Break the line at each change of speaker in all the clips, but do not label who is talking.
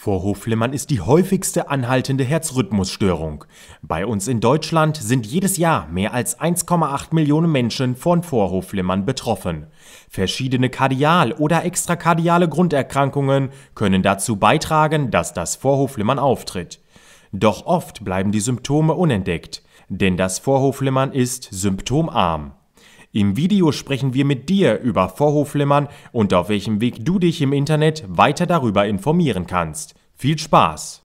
Vorhofflimmern ist die häufigste anhaltende Herzrhythmusstörung. Bei uns in Deutschland sind jedes Jahr mehr als 1,8 Millionen Menschen von Vorhofflimmern betroffen. Verschiedene kardial- oder extrakardiale Grunderkrankungen können dazu beitragen, dass das Vorhofflimmern auftritt. Doch oft bleiben die Symptome unentdeckt, denn das Vorhofflimmern ist symptomarm. Im Video sprechen wir mit dir über Vorhofflimmern und auf welchem Weg du dich im Internet weiter darüber informieren kannst. Viel Spaß!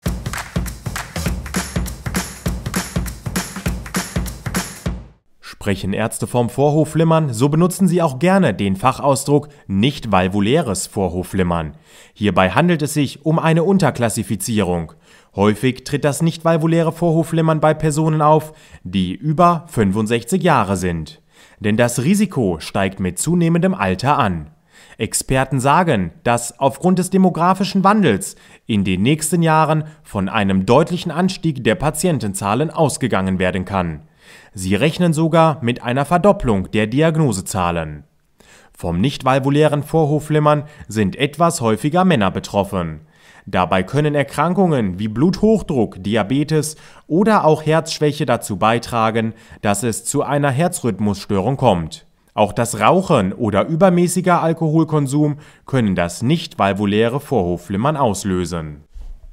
Sprechen Ärzte vom Vorhofflimmern, so benutzen sie auch gerne den Fachausdruck nicht valvuläres Vorhofflimmern. Hierbei handelt es sich um eine Unterklassifizierung. Häufig tritt das nicht valvuläre Vorhofflimmern bei Personen auf, die über 65 Jahre sind denn das Risiko steigt mit zunehmendem Alter an. Experten sagen, dass aufgrund des demografischen Wandels in den nächsten Jahren von einem deutlichen Anstieg der Patientenzahlen ausgegangen werden kann. Sie rechnen sogar mit einer Verdopplung der Diagnosezahlen. Vom nicht-valvulären Vorhofflimmern sind etwas häufiger Männer betroffen. Dabei können Erkrankungen wie Bluthochdruck, Diabetes oder auch Herzschwäche dazu beitragen, dass es zu einer Herzrhythmusstörung kommt. Auch das Rauchen oder übermäßiger Alkoholkonsum können das nicht valvuläre Vorhofflimmern auslösen.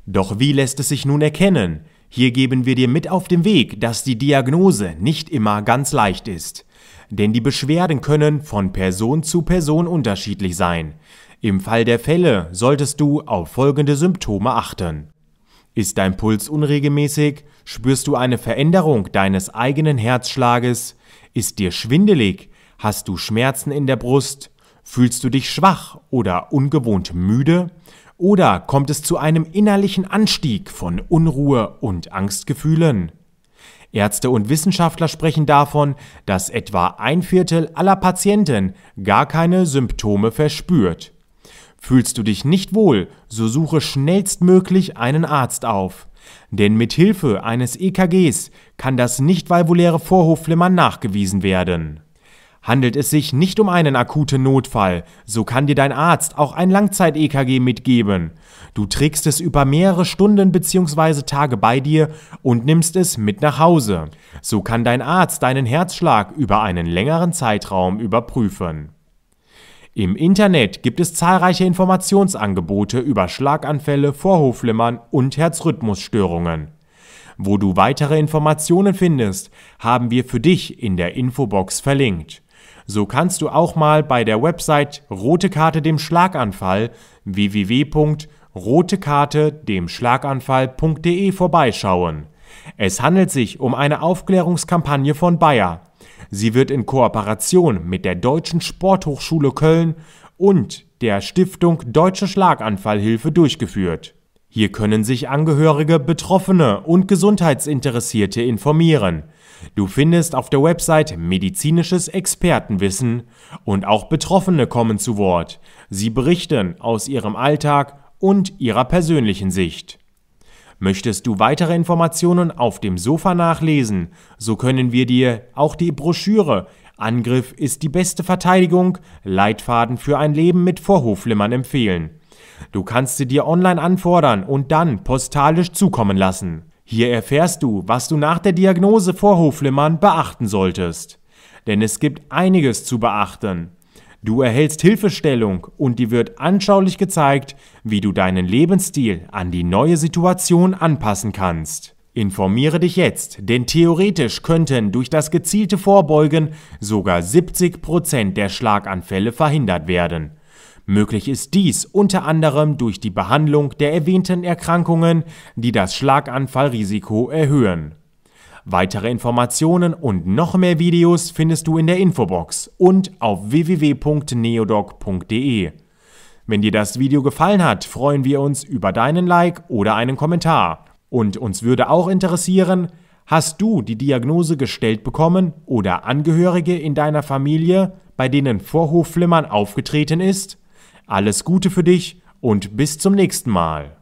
Doch wie lässt es sich nun erkennen? Hier geben wir dir mit auf den Weg, dass die Diagnose nicht immer ganz leicht ist denn die Beschwerden können von Person zu Person unterschiedlich sein. Im Fall der Fälle solltest du auf folgende Symptome achten. Ist dein Puls unregelmäßig? Spürst du eine Veränderung deines eigenen Herzschlages? Ist dir schwindelig? Hast du Schmerzen in der Brust? Fühlst du dich schwach oder ungewohnt müde? Oder kommt es zu einem innerlichen Anstieg von Unruhe und Angstgefühlen? Ärzte und Wissenschaftler sprechen davon, dass etwa ein Viertel aller Patienten gar keine Symptome verspürt. Fühlst du dich nicht wohl, so suche schnellstmöglich einen Arzt auf. Denn mit Hilfe eines EKGs kann das nicht-valvuläre Vorhofflimmern nachgewiesen werden. Handelt es sich nicht um einen akuten Notfall, so kann dir dein Arzt auch ein Langzeit-EKG mitgeben. Du trägst es über mehrere Stunden bzw. Tage bei dir und nimmst es mit nach Hause. So kann dein Arzt deinen Herzschlag über einen längeren Zeitraum überprüfen. Im Internet gibt es zahlreiche Informationsangebote über Schlaganfälle, Vorhofflimmern und Herzrhythmusstörungen. Wo du weitere Informationen findest, haben wir für dich in der Infobox verlinkt. So kannst du auch mal bei der Website Rote Karte dem Schlaganfall www.rotekarte-dem-schlaganfall.de vorbeischauen. Es handelt sich um eine Aufklärungskampagne von Bayer. Sie wird in Kooperation mit der Deutschen Sporthochschule Köln und der Stiftung Deutsche Schlaganfallhilfe durchgeführt. Hier können sich Angehörige, Betroffene und Gesundheitsinteressierte informieren. Du findest auf der Website medizinisches Expertenwissen und auch Betroffene kommen zu Wort. Sie berichten aus ihrem Alltag und ihrer persönlichen Sicht. Möchtest du weitere Informationen auf dem Sofa nachlesen, so können wir dir auch die Broschüre Angriff ist die beste Verteidigung, Leitfaden für ein Leben mit Vorhofflimmern empfehlen. Du kannst sie dir online anfordern und dann postalisch zukommen lassen. Hier erfährst du, was du nach der Diagnose vor Hoflimmern beachten solltest. Denn es gibt einiges zu beachten. Du erhältst Hilfestellung und dir wird anschaulich gezeigt, wie du deinen Lebensstil an die neue Situation anpassen kannst. Informiere dich jetzt, denn theoretisch könnten durch das gezielte Vorbeugen sogar 70% der Schlaganfälle verhindert werden. Möglich ist dies unter anderem durch die Behandlung der erwähnten Erkrankungen, die das Schlaganfallrisiko erhöhen. Weitere Informationen und noch mehr Videos findest du in der Infobox und auf www.neodoc.de. Wenn dir das Video gefallen hat, freuen wir uns über deinen Like oder einen Kommentar. Und uns würde auch interessieren, hast du die Diagnose gestellt bekommen oder Angehörige in deiner Familie, bei denen Vorhofflimmern aufgetreten ist? Alles Gute für dich und bis zum nächsten Mal.